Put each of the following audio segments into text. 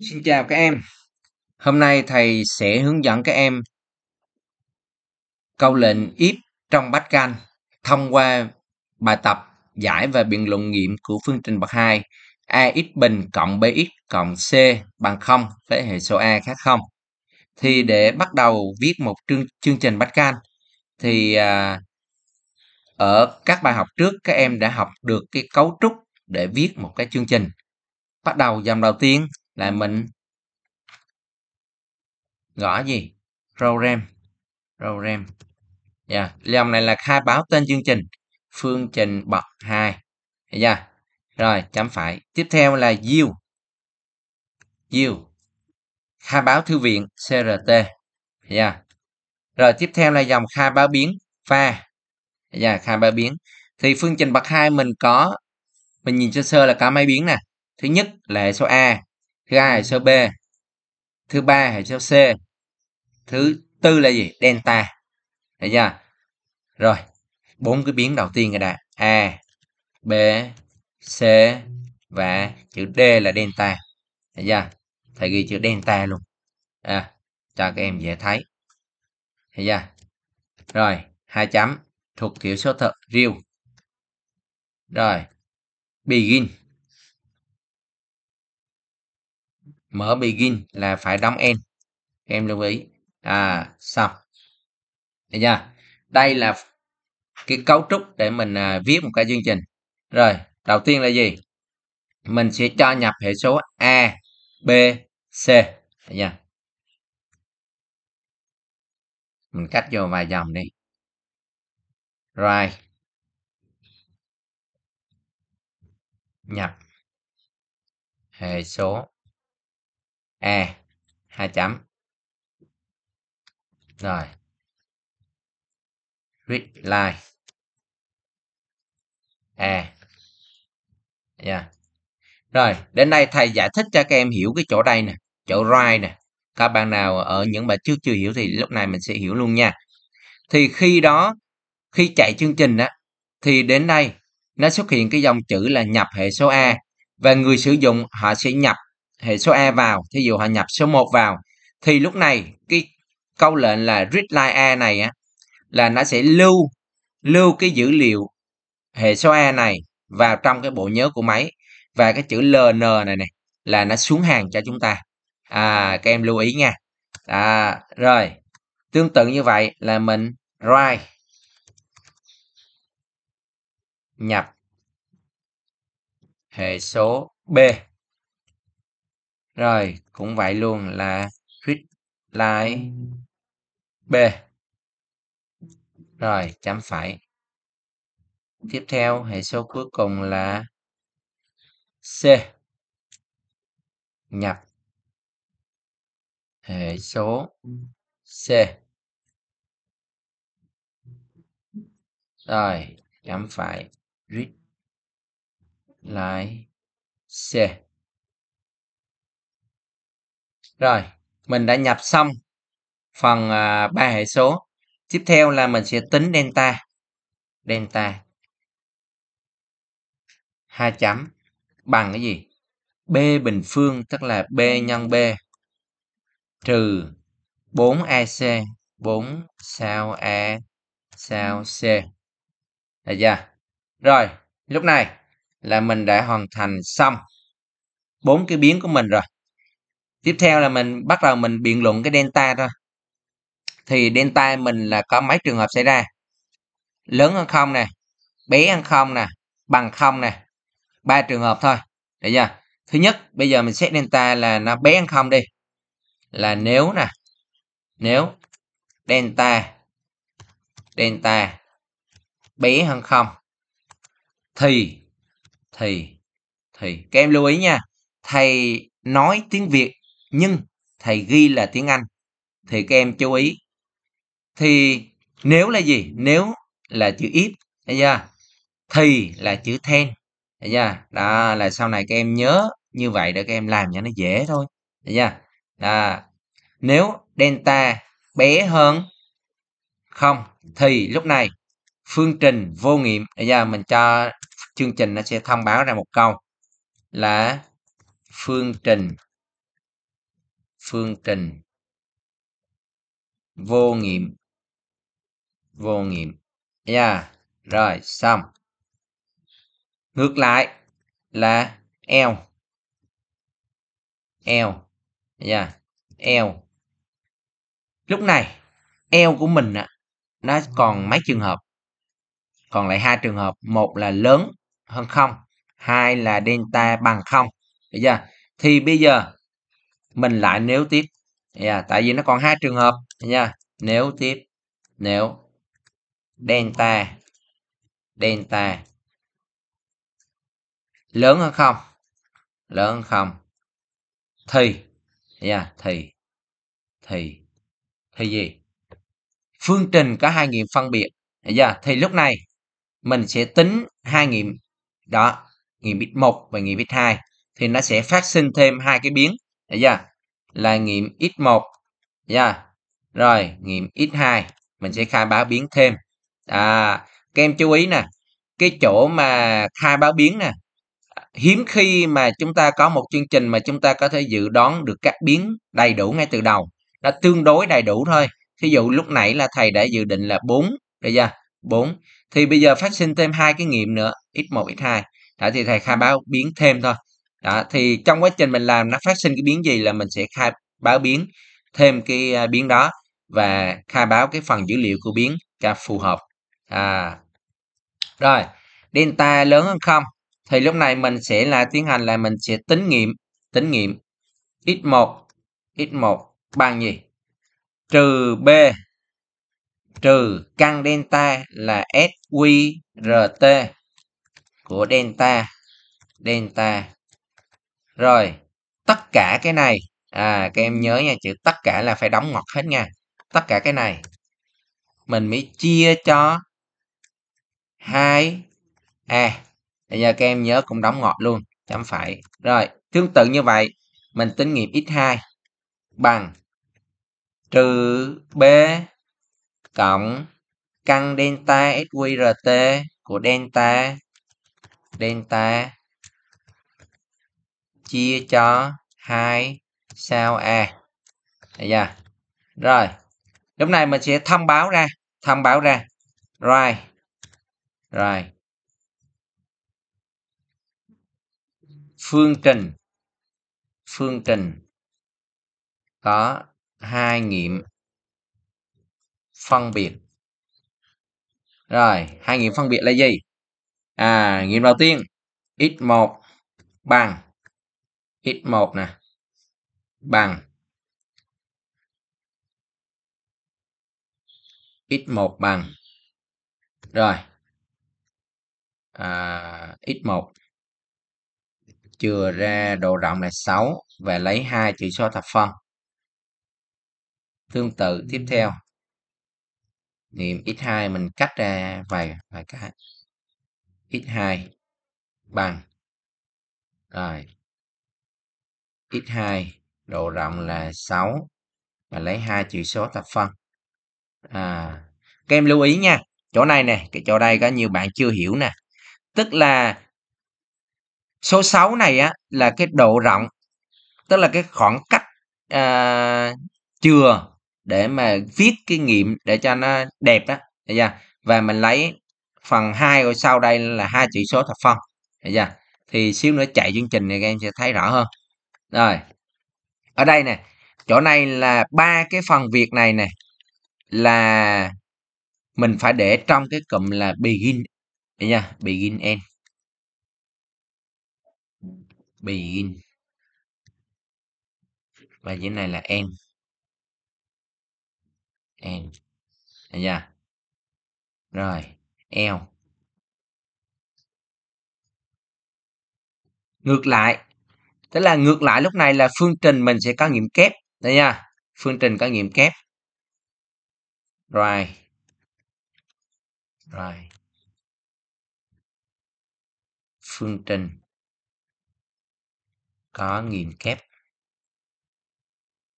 Xin chào các em. Hôm nay thầy sẽ hướng dẫn các em câu lệnh if trong bát canh thông qua bài tập giải và biện luận nghiệm của phương trình bậc 2 ax bình cộng bx cộng c bằng 0 với hệ số a khác 0. Thì để bắt đầu viết một chương, chương trình bát canh thì à, ở các bài học trước các em đã học được cái cấu trúc để viết một cái chương trình. Bắt đầu dòng đầu tiên là mình gõ gì program program yeah. Dạ. dòng này là khai báo tên chương trình phương trình bậc 2 dạ. chưa? rồi chấm phải tiếp theo là view, view. khai báo thư viện crt yeah. Dạ. rồi tiếp theo là dòng khai báo biến pha yeah, dạ, khai báo biến thì phương trình bậc 2 mình có mình nhìn sơ sơ là có mấy biến nè thứ nhất là số a thứ hai hệ số b thứ ba hệ số c thứ tư là gì delta thấy chưa rồi bốn cái biến đầu tiên rồi đã a b c và chữ d là delta thấy chưa thầy ghi chữ delta luôn à, cho các em dễ thấy thấy chưa rồi hai chấm thuộc kiểu số thực real rồi begin mở begin là phải đóng end em lưu ý à xong được chưa đây là cái cấu trúc để mình à, viết một cái chương trình rồi đầu tiên là gì mình sẽ cho nhập hệ số a b c được chưa mình cắt vô vài dòng đi rồi nhập hệ số e hai chấm rồi read line a yeah. Dạ. rồi đến đây thầy giải thích cho các em hiểu cái chỗ đây nè chỗ right nè các bạn nào ở những bài trước chưa hiểu thì lúc này mình sẽ hiểu luôn nha thì khi đó khi chạy chương trình á thì đến đây nó xuất hiện cái dòng chữ là nhập hệ số a và người sử dụng họ sẽ nhập hệ số e vào thí dụ họ nhập số 1 vào thì lúc này cái câu lệnh là readline e này á là nó sẽ lưu lưu cái dữ liệu hệ số e này vào trong cái bộ nhớ của máy và cái chữ LN này này là nó xuống hàng cho chúng ta à, các em lưu ý nha à, rồi tương tự như vậy là mình write nhập hệ số B rồi, cũng vậy luôn là Quit lại B. Rồi, chấm phải Tiếp theo, hệ số cuối cùng là C. Nhập hệ số C. Rồi, chấm phải Read lại C. Rồi, mình đã nhập xong phần à, ba 3 hệ số. Tiếp theo là mình sẽ tính delta. Delta hai chấm bằng cái gì? B bình phương tức là B nhân B trừ 4AC 4 sao A sao C. Được chưa? Rồi, lúc này là mình đã hoàn thành xong bốn cái biến của mình rồi tiếp theo là mình bắt đầu mình biện luận cái delta thôi thì delta mình là có mấy trường hợp xảy ra lớn hơn không nè bé hơn không nè bằng không nè ba trường hợp thôi được chưa thứ nhất bây giờ mình xét delta là nó bé hơn không đi là nếu nè nếu delta delta bé hơn không thì thì thì các em lưu ý nha thầy nói tiếng việt nhưng thầy ghi là tiếng Anh thì các em chú ý. Thì nếu là gì? Nếu là chữ ít chưa? thì là chữ then chưa? đó là sau này các em nhớ như vậy để các em làm cho nó dễ thôi chưa? Đó. nếu delta bé hơn không thì lúc này phương trình vô nghiệm giờ mình cho chương trình nó sẽ thông báo ra một câu là phương trình phương trình vô nghiệm vô nghiệm nha dạ, yeah. rồi xong ngược lại là eo eo nha dạ, eo lúc này eo của mình á nó còn mấy trường hợp còn lại hai trường hợp một là lớn hơn không hai là delta bằng không bây giờ thì bây giờ mình lại nếu tiếp yeah, dạ, tại vì nó còn hai trường hợp nha yeah. nếu tiếp nếu delta delta lớn hơn không lớn hơn không thì yeah, dạ, thì thì thì gì phương trình có hai nghiệm phân biệt yeah, dạ. thì lúc này mình sẽ tính hai nghiệm đó nghiệm bit 1 và nghiệm bit 2 thì nó sẽ phát sinh thêm hai cái biến Đấy dạ chưa? Dạ. Là nghiệm x1. Yeah. Dạ. Rồi, nghiệm x2 mình sẽ khai báo biến thêm. À, các em chú ý nè, cái chỗ mà khai báo biến nè, hiếm khi mà chúng ta có một chương trình mà chúng ta có thể dự đoán được các biến đầy đủ ngay từ đầu. Nó tương đối đầy đủ thôi. ví dụ lúc nãy là thầy đã dự định là 4, được chưa? 4. Thì bây giờ phát sinh thêm hai cái nghiệm nữa, x1, x2. Đã thì thầy khai báo biến thêm thôi đó thì trong quá trình mình làm nó phát sinh cái biến gì là mình sẽ khai báo biến thêm cái à, biến đó và khai báo cái phần dữ liệu của biến cho phù hợp à rồi delta lớn hơn không thì lúc này mình sẽ là tiến hành là mình sẽ tính nghiệm tính nghiệm x1 x1 bằng gì trừ b trừ căn delta là SQRT của delta delta rồi, tất cả cái này, à, các em nhớ nha, chữ tất cả là phải đóng ngoặc hết nha. Tất cả cái này, mình mới chia cho hai a à, bây giờ các em nhớ cũng đóng ngoặc luôn, chấm phải. Rồi, tương tự như vậy, mình tính nghiệm x2 bằng trừ B cộng căn delta SQRT của delta delta chia cho 2 sao A. Đấy Rồi. Lúc này mình sẽ thông báo ra, thông báo ra. Rồi. Rồi. Phương trình phương trình có hai nghiệm phân biệt. Rồi, hai nghiệm phân biệt là gì? À, nghiệm đầu tiên x1 bằng x1 nè bằng x1 bằng rồi à, x1 chừa ra độ rộng là 6 và lấy hai chữ số thập phân tương tự tiếp theo nghiệm x2 mình cắt ra vài vài cái x2 bằng rồi x2 độ rộng là 6 và lấy hai chữ số thập phân à, các em lưu ý nha chỗ này nè cái chỗ đây có nhiều bạn chưa hiểu nè tức là số 6 này á là cái độ rộng tức là cái khoảng cách à, chừa để mà viết cái nghiệm để cho nó đẹp đó chưa? và mình lấy phần 2 rồi sau đây là hai chữ số thập phân được chưa? thì xíu nữa chạy chương trình này các em sẽ thấy rõ hơn rồi. Ở đây nè, chỗ này là ba cái phần việc này nè là mình phải để trong cái cụm là begin nha, begin end. Begin. Và dưới này là end. End. nha. Rồi, L. Ngược lại, tức là ngược lại lúc này là phương trình mình sẽ có nghiệm kép đây nha phương trình có nghiệm kép rồi rồi phương trình có nghiệm kép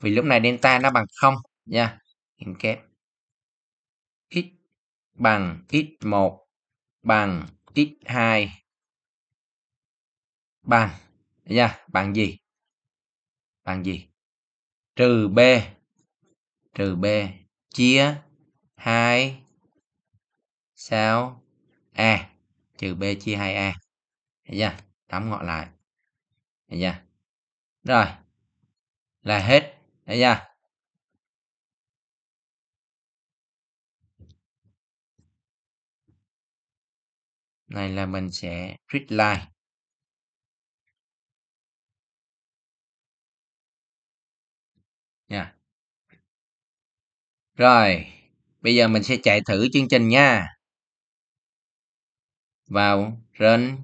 vì lúc này delta nó bằng không nha nghiệm kép x bằng x1 bằng x2 bằng Đấy nha, bằng gì? Bằng gì? Trừ B. Trừ B chia 2 sao A. Trừ B chia 2A. Thấy chưa? Tóm gọn lại. Thấy chưa? Rồi. Là hết. Thấy chưa? Này là mình sẽ treat line. Rồi, bây giờ mình sẽ chạy thử chương trình nha. Vào run.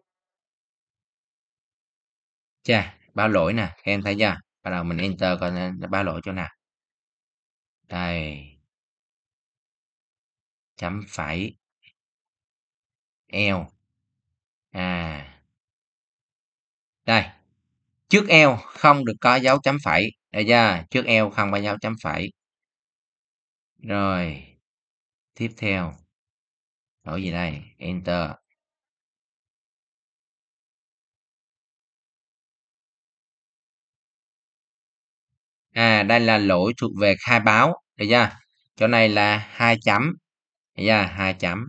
Chà, báo lỗi nè, các em thấy chưa? Bắt đầu mình enter coi nó báo lỗi chỗ nào. Đây. Chấm phẩy. Eo. À. Đây. Trước eo không được có dấu chấm phẩy. Đây chưa? Trước eo không có dấu chấm phẩy. Rồi, tiếp theo. lỗi gì đây? Enter. À, đây là lỗi thuộc về khai báo. Được chưa? Chỗ này là hai chấm. Được chưa? hai chấm.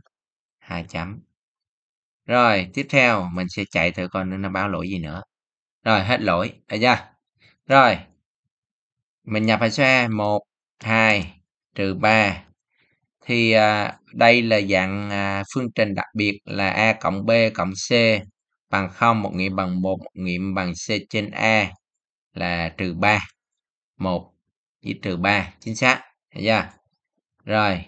hai chấm. Rồi, tiếp theo mình sẽ chạy thử coi nó báo lỗi gì nữa. Rồi, hết lỗi. Được chưa? Rồi, mình nhập hệ xe một hai trừ 3 thì à, đây là dạng à, phương trình đặc biệt là a cộng b cộng c bằng 0 một nghiệm bằng 1 một nghiệm bằng c trên a là trừ 3 1 với trừ 3 chính xác thấy chưa rồi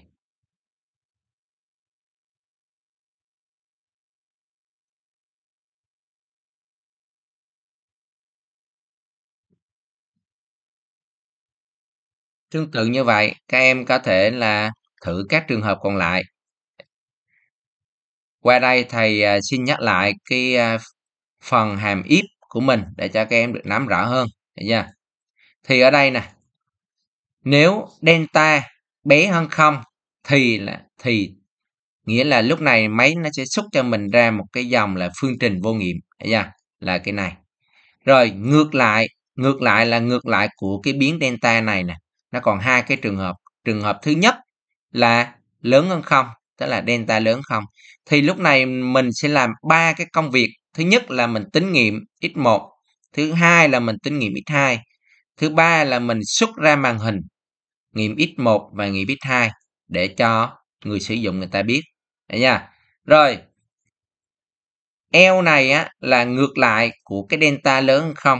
Tương tự như vậy, các em có thể là thử các trường hợp còn lại. Qua đây thầy à, xin nhắc lại cái à, phần hàm if của mình để cho các em được nắm rõ hơn. Được chưa? Thì ở đây nè, nếu delta bé hơn không thì là thì nghĩa là lúc này máy nó sẽ xuất cho mình ra một cái dòng là phương trình vô nghiệm nha là cái này rồi ngược lại ngược lại là ngược lại của cái biến delta này nè nó còn hai cái trường hợp trường hợp thứ nhất là lớn hơn không tức là delta lớn không thì lúc này mình sẽ làm ba cái công việc thứ nhất là mình tính nghiệm x1 thứ hai là mình tính nghiệm x2 thứ ba là mình xuất ra màn hình nghiệm x1 và nghiệm x2 để cho người sử dụng người ta biết đấy nha rồi L này á, là ngược lại của cái delta lớn hơn không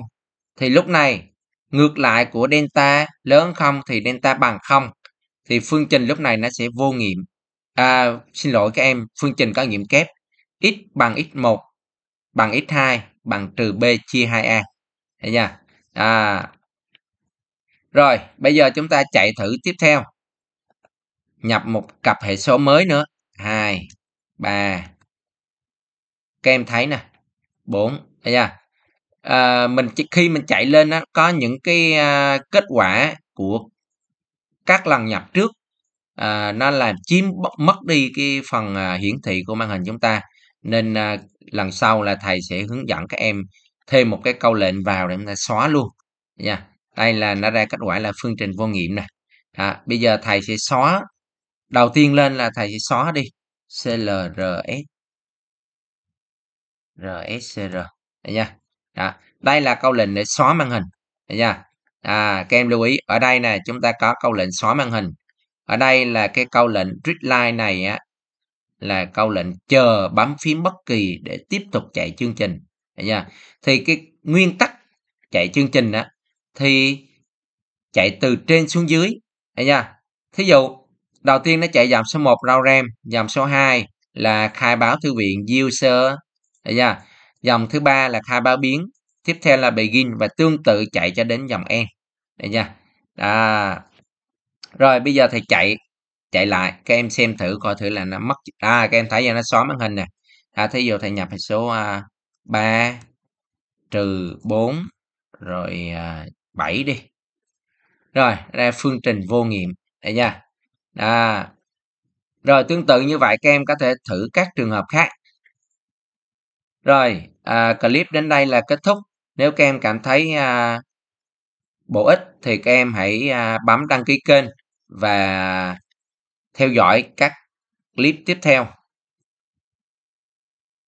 thì lúc này ngược lại của delta lớn không thì delta bằng không thì phương trình lúc này nó sẽ vô nghiệm à, xin lỗi các em phương trình có nghiệm kép x bằng x1 bằng x2 bằng trừ b chia 2a thấy nha à. rồi bây giờ chúng ta chạy thử tiếp theo nhập một cặp hệ số mới nữa 2 3 các em thấy nè 4 thấy nha à, mình khi mình chạy lên á, có những cái à, kết quả của các lần nhập trước à, nó làm chiếm mất đi cái phần à, hiển thị của màn hình chúng ta nên à, lần sau là thầy sẽ hướng dẫn các em thêm một cái câu lệnh vào để chúng ta xóa luôn nha đây là nó ra kết quả là phương trình vô nghiệm nè à, bây giờ thầy sẽ xóa đầu tiên lên là thầy sẽ xóa đi clrs rscr nha đó. đây là câu lệnh để xóa màn hình nha à, các em lưu ý ở đây nè chúng ta có câu lệnh xóa màn hình ở đây là cái câu lệnh readline này á là câu lệnh chờ bấm phím bất kỳ để tiếp tục chạy chương trình nha thì cái nguyên tắc chạy chương trình á thì chạy từ trên xuống dưới nha thí dụ đầu tiên nó chạy dòng số 1 ram, dòng số 2 là khai báo thư viện user nha dòng thứ ba là kha báo biến tiếp theo là begin và tương tự chạy cho đến dòng end đây nha à, rồi bây giờ thầy chạy chạy lại các em xem thử coi thử là nó mất à các em thấy giờ nó xóa màn hình nè à thí dụ thầy nhập hệ số à, 3 trừ 4 rồi à, 7 đi rồi ra phương trình vô nghiệm đây nha à, rồi tương tự như vậy các em có thể thử các trường hợp khác rồi, à, clip đến đây là kết thúc. Nếu các em cảm thấy à, bổ ích thì các em hãy à, bấm đăng ký kênh và theo dõi các clip tiếp theo.